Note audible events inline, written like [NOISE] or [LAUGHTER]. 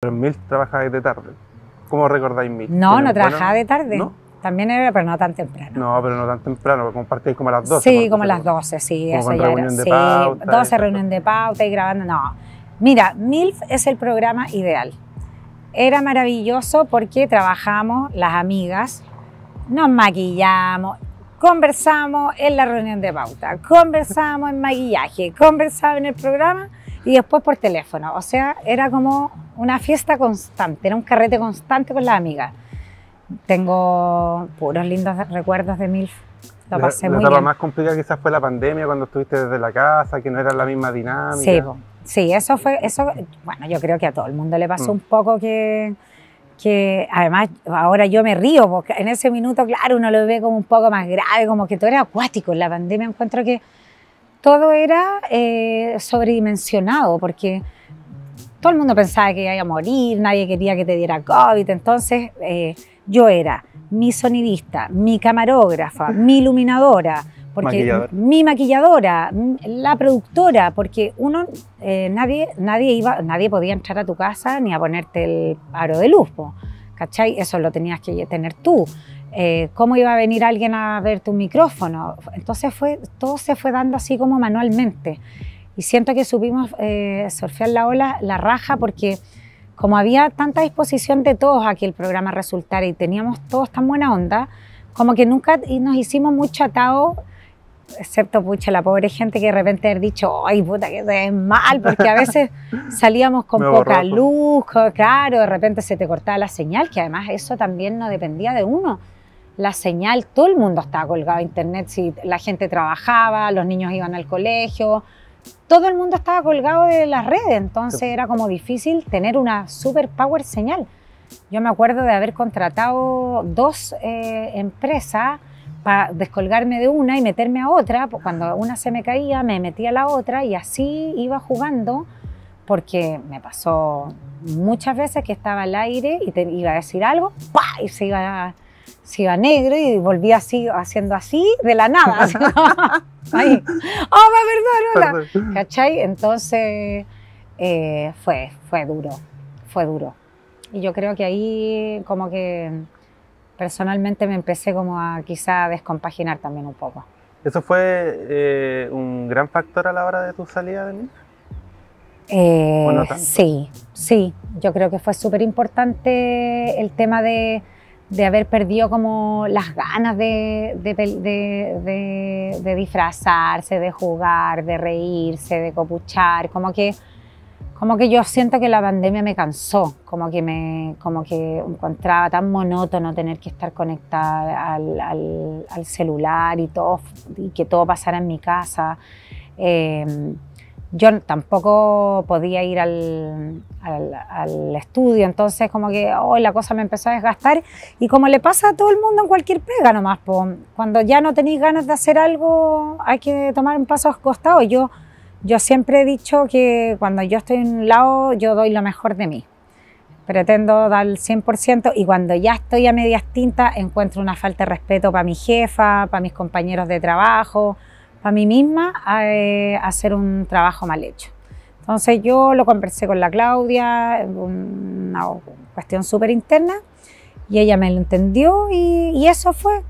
Pero en trabajaba de tarde. ¿Cómo recordáis MILF? No, no trabajaba de tarde. También era, pero no tan temprano. No, pero no tan temprano, compartíais como a las 12. Sí, como a las 12, sí, eso era. De 12 reunión de pauta y grabando. No. Mira, MILF es el programa ideal. Era maravilloso porque trabajamos las amigas, nos maquillamos, conversamos en la reunión de pauta, conversamos en maquillaje, conversamos en el programa y después por teléfono. O sea, era como una fiesta constante, era un carrete constante con las amigas. Tengo puros lindos recuerdos de mil. Lo pasé la, muy la más complicada quizás fue la pandemia, cuando estuviste desde la casa, que no era la misma dinámica. Sí, eso fue, eso, bueno, yo creo que a todo el mundo le pasó mm. un poco que, que además ahora yo me río, porque en ese minuto, claro, uno lo ve como un poco más grave, como que todo era acuático. En la pandemia encuentro que todo era eh, sobredimensionado, porque todo el mundo pensaba que iba a morir, nadie quería que te diera COVID, entonces eh, yo era mi sonidista, mi camarógrafa, [LAUGHS] mi iluminadora, porque mi maquilladora, la productora, porque uno eh, nadie nadie iba, nadie podía entrar a tu casa ni a ponerte el aro de luz, ¿cachai? Eso lo tenías que tener tú. Eh, cómo iba a venir alguien a ver tu micrófono. Entonces fue, todo se fue dando así como manualmente. Y siento que supimos eh, surfear la ola, la raja, porque como había tanta disposición de todos a que el programa resultara y teníamos todos tan buena onda, como que nunca nos hicimos mucho atado, excepto pucha, la pobre gente que de repente haber dicho, ay puta, que es mal, porque a veces [LAUGHS] salíamos con poca luz, claro, de repente se te cortaba la señal, que además eso también no dependía de uno la señal, todo el mundo estaba colgado a internet, si la gente trabajaba, los niños iban al colegio, todo el mundo estaba colgado de las redes, entonces era como difícil tener una super power señal. Yo me acuerdo de haber contratado dos eh, empresas para descolgarme de una y meterme a otra, pues, cuando una se me caía me metía a la otra y así iba jugando porque me pasó muchas veces que estaba al aire y te iba a decir algo, y se iba a se iba negro y volvía así, haciendo así, de la nada. [LAUGHS] ahí. ¡Oh, perdón, hola! ¿Cachai? Entonces eh, fue, fue duro, fue duro. Y yo creo que ahí como que personalmente me empecé como a quizá descompaginar también un poco. ¿Eso fue eh, un gran factor a la hora de tu salida de mí? Eh, sí, sí, yo creo que fue súper importante el tema de, de haber perdido como las ganas de, disfrazarse, de jugar, de reírse, de copuchar, como que, como que yo siento que la pandemia me cansó, como que me como que encontraba tan monótono tener que estar conectada al, celular y, todo, y que todo pasara en mi casa. Em, yo tampoco podía ir al, estudio, entonces como que hoy oh, la cosa me empezó a desgastar y como le pasa a todo el mundo en cualquier pega nomás, cuando ya no tenéis ganas de hacer algo hay que tomar un paso a costado. Yo, yo siempre he dicho que cuando yo estoy en un lado yo doy lo mejor de mí, pretendo dar el 100% y cuando ya estoy a medias tintas encuentro una falta de respeto para mi jefa, para mis compañeros de trabajo, para mí misma eh, hacer un trabajo mal hecho. Entonces yo lo conversé con la Claudia, una cuestión súper interna, y ella me lo entendió y eso fue.